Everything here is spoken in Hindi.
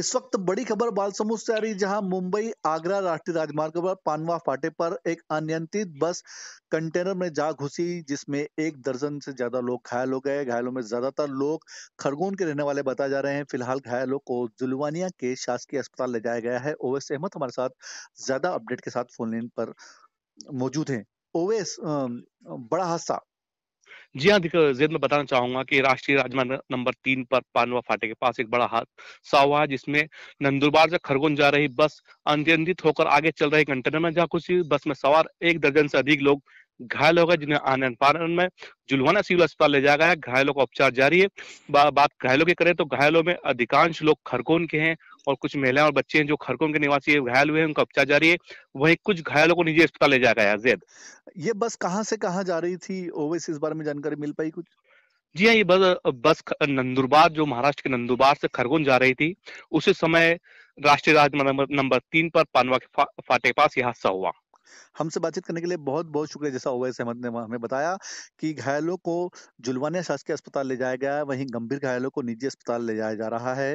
इस वक्त बड़ी खबर बालसमूह से आ रही जहां मुंबई आगरा राष्ट्रीय राजमार्ग पर पानवा फाटे पर एक अनियंत्रित बस कंटेनर में जा घुसी जिसमें एक दर्जन से ज्यादा लोग घायल हो गए घायलों में ज्यादातर लोग खरगोन के रहने वाले बताए जा रहे हैं फिलहाल घायलों को जुलवानिया के शासकीय अस्पताल ले जाया गया है ओवेस अहमद हमारे साथ ज्यादा अपडेट के साथ फोन लाइन पर मौजूद है ओवेस बड़ा हादसा जी हाँ जेद में बताना चाहूंगा कि राष्ट्रीय राजमार्ग नंबर तीन पर पानवा फाटे के पास एक बड़ा हादसा हुआ है जिसमें नंदुरबार से खरगोन जा रही बस अनियंत्रित होकर आगे चल रही कंटेनर में जहाँ कुछ बस में सवार एक दर्जन से अधिक लोग घायल हो गए जिन्हें आनंद पानन में जुलवाना सिविल अस्पताल ले जाया गया है घायलों का उपचार जारी है बा, बात घायलों की करें तो घायलों में अधिकांश लोग खरगोन के हैं और कुछ महिलाएं और बच्चे हैं जो खरगोन के निवासी घायल हुए हैं उनका उपचार जारी है वहीं कुछ घायलों को निजी अस्पताल ले जाया गया जैद ये बस कहाँ से कहाँ जा रही थी ओवेस इस बारे में जानकारी मिल पाई कुछ जी हाँ ये बस बस नंदुरबार जो महाराष्ट्र के नंदुरबार से खरगोन जा रही थी उसी समय राष्ट्रीय राजमार्ग नंबर तीन पर पानवा के फाटे के पास यह हादसा हुआ हमसे बातचीत करने के लिए बहुत बहुत शुक्रिया जैसा ओवैस अहमद ने हमें बताया कि घायलों को जुलवाने शासकीय अस्पताल ले जाया गया वहीं गंभीर घायलों को निजी अस्पताल ले जाया जा रहा है